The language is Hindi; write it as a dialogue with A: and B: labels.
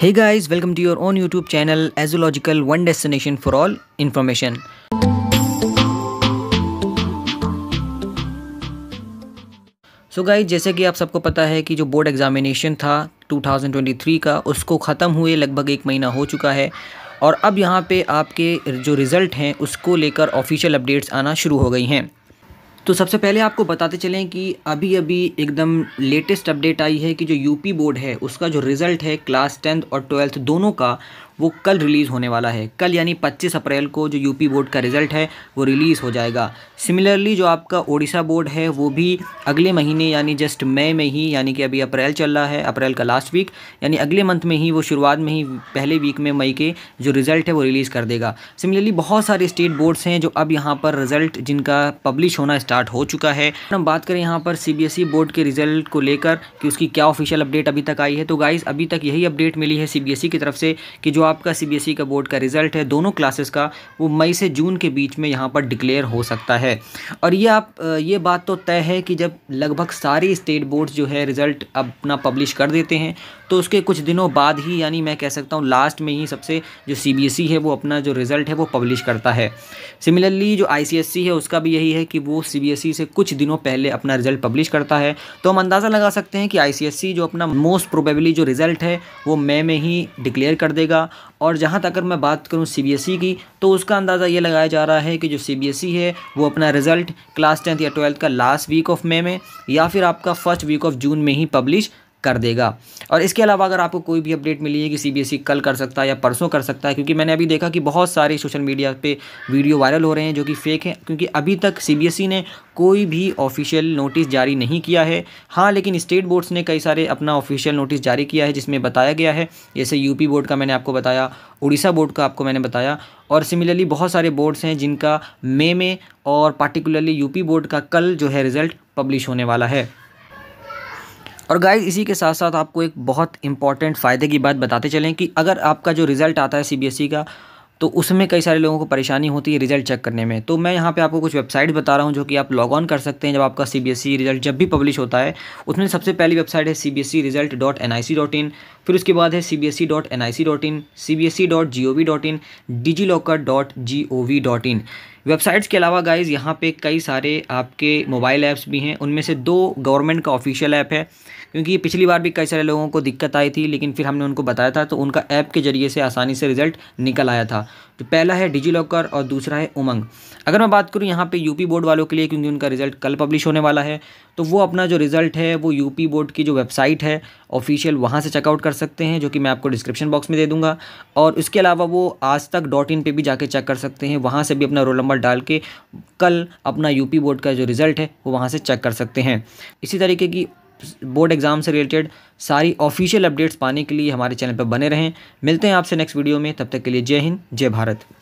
A: Hey guys, welcome to your own YouTube channel, Azological One Destination for All Information. So so guys जैसे कि आप सबको पता है कि जो बोर्ड एग्ज़ामिनेशन था 2023 का उसको ख़त्म हुए लगभग एक महीना हो चुका है और अब यहाँ पे आपके जो रिज़ल्ट हैं उसको लेकर ऑफिशियल अपडेट्स आना शुरू हो गई हैं तो सबसे पहले आपको बताते चलें कि अभी अभी एकदम लेटेस्ट अपडेट आई है कि जो यूपी बोर्ड है उसका जो रिज़ल्ट है क्लास टेंथ और ट्वेल्थ दोनों का वो कल रिलीज़ होने वाला है कल यानी 25 अप्रैल को जो यूपी बोर्ड का रिज़ल्ट है वो रिलीज़ हो जाएगा सिमिलरली जो आपका ओडिशा बोर्ड है वो भी अगले महीने यानी जस्ट मई में ही यानी कि अभी अप्रैल चल रहा है अप्रैल का लास्ट वीक यानी अगले मंथ में ही वो शुरुआत में ही पहले वीक में मई के जो रिज़ल्ट है वो रिलीज़ कर देगा सिमिलरली बहुत सारे स्टेट बोर्ड्स हैं जो अब यहाँ पर रिज़ल्ट जिनका पब्लिश होना स्टार्ट हो चुका है हम बात करें यहाँ पर सी बोर्ड e के रिज़ल्ट को लेकर कि उसकी क्या ऑफिशियल अपडेट अभी तक आई है तो गाइज़ अभी तक यही अपडेट मिली है सी e की तरफ से कि जो जो आपका सी e का बोर्ड का रिज़ल्ट है दोनों क्लासेस का वो मई से जून के बीच में यहाँ पर डिक्लेयर हो सकता है और ये आप ये बात तो तय है कि जब लगभग सारे स्टेट बोर्ड्स जो है रिज़ल्ट अपना पब्लिश कर देते हैं तो उसके कुछ दिनों बाद ही यानी मैं कह सकता हूँ लास्ट में ही सबसे जो सी e है वो अपना जो रिज़ल्ट है वो पब्लिश करता है सिमिलरली जो आई e है उसका भी यही है कि वो सी से कुछ दिनों पहले अपना रिज़ल्ट पब्लिश करता है तो हम अंदाज़ा लगा सकते हैं कि आई जो अपना मोस्ट प्रोबेबली जो रिज़ल्ट है वो मई में ही डिक्लेयर कर देगा और जहाँ तक अगर मैं बात करूँ ई e की तो उसका अंदाज़ा ये लगाया जा रहा है कि जो ई e है वो अपना रिज़ल्ट क्लास टेंथ या ट्वेल्थ का लास्ट वीक ऑफ मे में या फिर आपका फर्स्ट वीक ऑफ जून में ही पब्लिश कर देगा और इसके अलावा अगर आपको कोई भी अपडेट मिली है कि सीबीएसई e कल कर सकता है या परसों कर सकता है क्योंकि मैंने अभी देखा कि बहुत सारे सोशल मीडिया पे वीडियो वायरल हो रहे हैं जो कि फेक हैं क्योंकि अभी तक सीबीएसई e ने कोई भी ऑफिशियल नोटिस जारी नहीं किया है हाँ लेकिन स्टेट बोर्ड्स ने कई सारे अपना ऑफिशियल नोटिस जारी किया है जिसमें बताया गया है जैसे यूपी बोर्ड का मैंने आपको बताया उड़ीसा बोर्ड का आपको मैंने बताया और सिमिलरली बहुत सारे बोर्ड्स हैं जिनका मे में और पार्टिकुलरली यूपी बोर्ड का कल जो है रिज़ल्ट पब्लिश होने वाला है और गाइज इसी के साथ साथ आपको एक बहुत इंपॉर्टेंट फ़ायदे की बात बताते चलें कि अगर आपका जो रिज़ल्ट आता है सी e का तो उसमें कई सारे लोगों को परेशानी होती है रिज़ल्ट चेक करने में तो मैं यहाँ पे आपको कुछ वेबसाइट बता रहा हूँ जो कि आप लॉग ऑन कर सकते हैं जब आपका सी रिज़ल्ट e जब भी पब्लिश होता है उसमें सबसे पहली वेबसाइट है C B S result dot N I C dot in फिर उसके बाद है C B S C dot N I C dot in C B S E dot G O V dot in DigiLocker dot G O V dot in websites के अलावा गाइज़ यहाँ पे कई सारे आपके मोबाइल ऐप्स भी हैं उनमें से दो गवर्नमेंट का ऑफिशियल ऐप है क्योंकि पिछली बार भी कई सारे लोगों को दिक्कत आई थी लेकिन फिर हमने उनको बताया था तो उनका ऐप के ज़रिए से आसानी से रिजल्ट निकल आया था तो पहला है डिजी लॉकर और दूसरा है उमंग अगर मैं बात करूँ यहाँ पे यूपी बोर्ड वालों के लिए क्योंकि उनका रिज़ल्ट कल पब्लिश होने वाला है तो वो अपना जो रिज़ल्ट है वो यूपी बोर्ड की जो वेबसाइट है ऑफिशियल वहाँ से चेकआउट कर सकते हैं जो कि मैं आपको डिस्क्रिप्शन बॉक्स में दे दूँगा और उसके अलावा वो आज तक डॉट इन पर भी जाके चेक कर सकते हैं वहाँ से भी अपना रोल नंबर नंबर डाल के कल अपना यूपी बोर्ड का जो रिज़ल्ट है वो वहाँ से चेक कर सकते हैं इसी तरीके की बोर्ड एग्ज़ाम से रिलेटेड सारी ऑफिशियल अपडेट्स पाने के लिए हमारे चैनल पर बने रहें मिलते हैं आपसे नेक्स्ट वीडियो में तब तक के लिए जय हिंद जय भारत